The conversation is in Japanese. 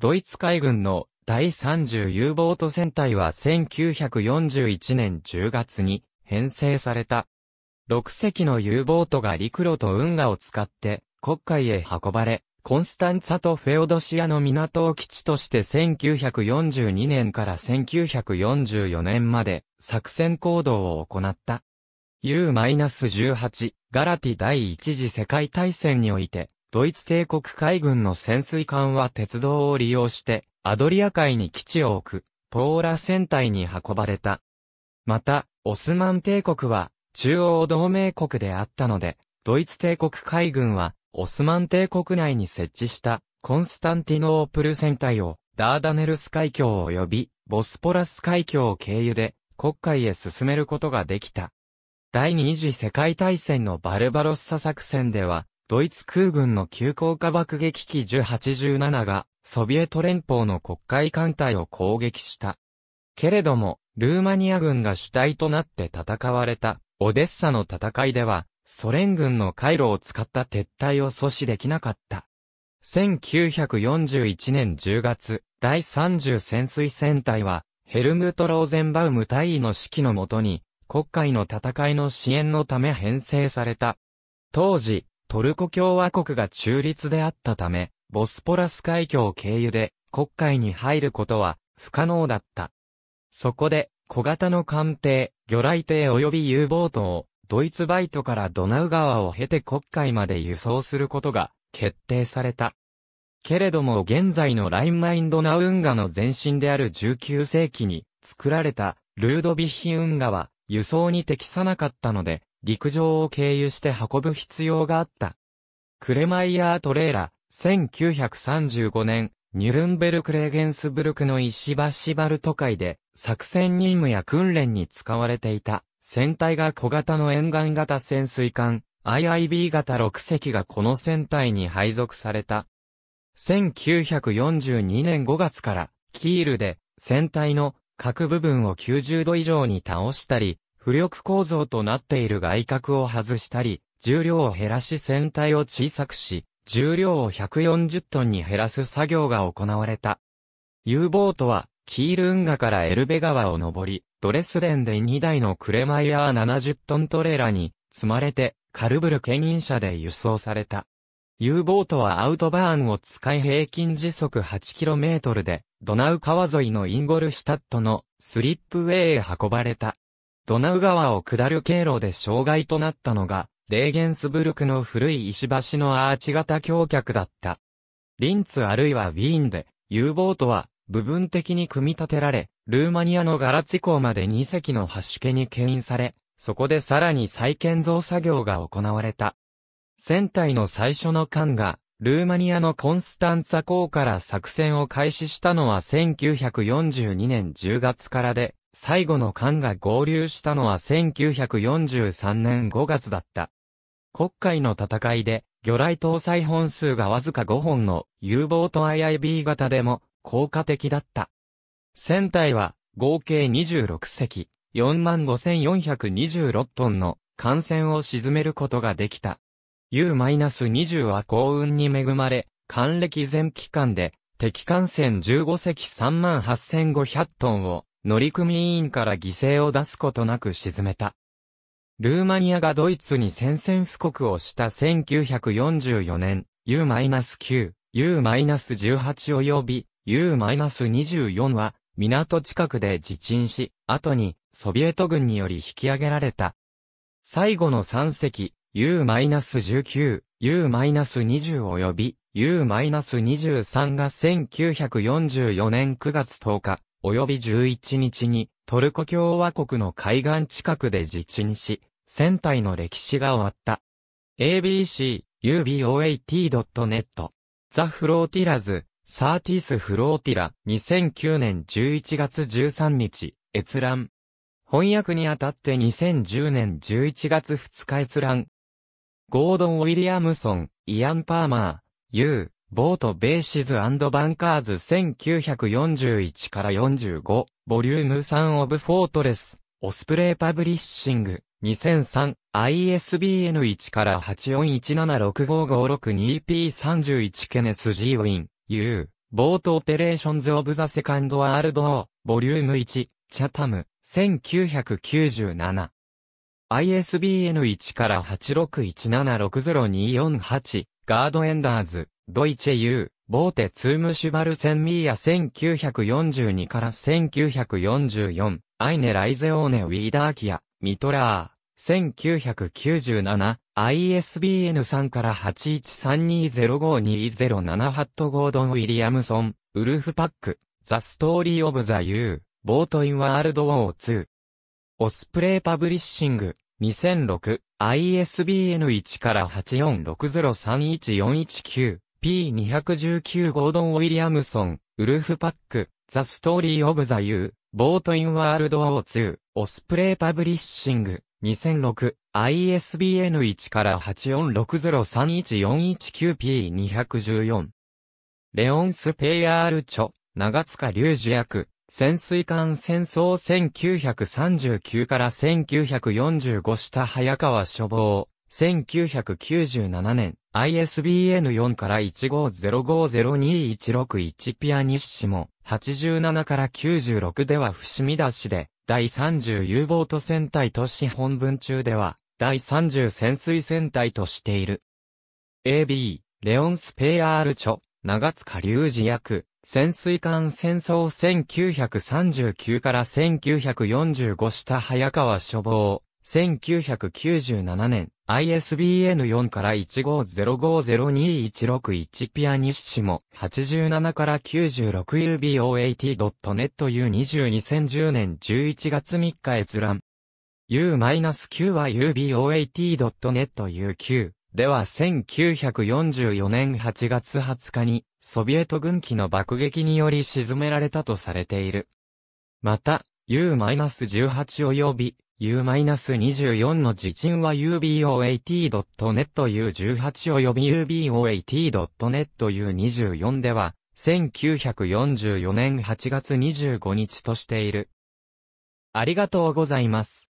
ドイツ海軍の第30 U ボート船隊は1941年10月に編成された。6隻の U ボートが陸路と運河を使って国海へ運ばれ、コンスタンツァとフェオドシアの港を基地として1942年から1944年まで作戦行動を行った。U-18 ガラティ第一次世界大戦においてドイツ帝国海軍の潜水艦は鉄道を利用して、アドリア海に基地を置く、ポーラ船体に運ばれた。また、オスマン帝国は、中央同盟国であったので、ドイツ帝国海軍は、オスマン帝国内に設置した、コンスタンティノープル船体を、ダーダネルス海峡及び、ボスポラス海峡を経由で、国会へ進めることができた。第二次世界大戦のバルバロッサ作戦では、ドイツ空軍の急降下爆撃機1087が、ソビエト連邦の国会艦隊を攻撃した。けれども、ルーマニア軍が主体となって戦われた、オデッサの戦いでは、ソ連軍の回路を使った撤退を阻止できなかった。1941年10月、第30潜水戦隊は、ヘルムト・ローゼンバウム大尉の指揮のもとに、国会の戦いの支援のため編成された。当時、トルコ共和国が中立であったため、ボスポラス海峡経由で国会に入ることは不可能だった。そこで、小型の艦艇、魚雷艇及び U ボートを、ドイツバイトからドナウ川を経て国会まで輸送することが決定された。けれども現在のラインマインドナウ運河の前身である19世紀に作られたルードビッヒ運河は輸送に適さなかったので陸上を経由して運ぶ必要があった。クレマイヤートレーラ、1935年、ニュルンベルク・レーゲンスブルクの石橋バルト海で、作戦任務や訓練に使われていた、船体が小型の沿岸型潜水艦、IIB 型6隻がこの船体に配属された。1942年5月から、キールで、船体の各部分を90度以上に倒したり、浮力構造となっている外角を外したり、重量を減らし船体を小さくし、重量を140トンに減らす作業が行われた。U ボートは、キール運河からエルベ川を登り、ドレスデンで2台のクレマイヤー70トントレーラに積まれて、カルブル牽引車で輸送された。U ボートはアウトバーンを使い平均時速 8km で、ドナウ川沿いのインゴルシュタットのスリップウェイへ運ばれた。ドナウ川を下る経路で障害となったのが、レーゲンスブルクの古い石橋のアーチ型橋脚だった。リンツあるいはウィーンで、U ボートは部分的に組み立てられ、ルーマニアのガラツィ港まで2隻の橋家に牽引され、そこでさらに再建造作業が行われた。船体の最初の艦が、ルーマニアのコンスタンツァ港から作戦を開始したのは1942年10月からで、最後の艦が合流したのは1943年5月だった。国会の戦いで、魚雷搭載本数がわずか5本の U ボート IIB 型でも効果的だった。船体は合計26隻、45,426トンの艦船を沈めることができた。U-20 は幸運に恵まれ、艦歴全期間で敵艦船15隻38,500トンを乗組員から犠牲を出すことなく沈めた。ルーマニアがドイツに宣戦布告をした1944年、U-9、U-18 及び U-24 は港近くで自沈し、後にソビエト軍により引き上げられた。最後の3隻、U-19、U-20 及び U-23 が1944年9月10日、及び11日にトルコ共和国の海岸近くで自治にし、船体の歴史が終わった。ABC, uboat.net ザ・フローティラズ、サーティス・フローティラ、i 2009年11月13日、閲覧。翻訳にあたって2010年11月2日閲覧。ゴードン・ウィリアムソン、イアン・パーマー、U、ボート・ベーシズ・バンカーズ1941から45、ボリューム3オブ・フォートレス、オスプレイ・パブリッシング、2003、ISBN1 から 841765562P31 ケネス・ジー・ウィン、U、ボート・オペレーションズ・オブ・ザ・セカンド・ワールド・ボリューム1、チャタム、1997。ISBN1 から861760248、ガードエンダーズ、ドイチェユー、ボーテツームシュバルセンミーア1942から1944、アイネ・ライゼオーネ・ウィーダーキア、ミトラー、1997、ISBN3 から8 1 3 2 0 5 2 0 7ハットゴードン・ウィリアムソン、ウルフパック、ザ・ストーリー・オブ・ザ・ユー、ボート・イン・ワールド・ウォー2。オスプレイ・パブリッシング、2006、ISBN1 から846031419、P219 ゴードン・ウィリアムソン、ウルフパック、ザ・ストーリー・オブ・ザ・ユー、ボート・イン・ワールド・オーツー、オスプレイ・パブリッシング、2006、ISBN1 から846031419 P214。レオンス・ペイアール・チョ、長塚隆二役、潜水艦戦争1939から1945下早川処防、1997年。ISBN4 から15050216 1ピアニッシモ、87から96では伏見出しで、第30 U ボート戦隊都市本文中では、第30潜水戦隊としている。AB、レオンスペアールチョ長塚隆二役、潜水艦戦争1939から1945下早川処防、1997年、ISBN4 から15050216ピアニッシモ87から 96UBOAT.netU2020 年11月3日閲覧。u 9は u b o a t n e t u 9では1944年8月20日にソビエト軍機の爆撃により沈められたとされている。また、U-18 及び U-24 の自鎮は UBOAT.net U18 及び UBOAT.net U24 では、1944年8月25日としている。ありがとうございます。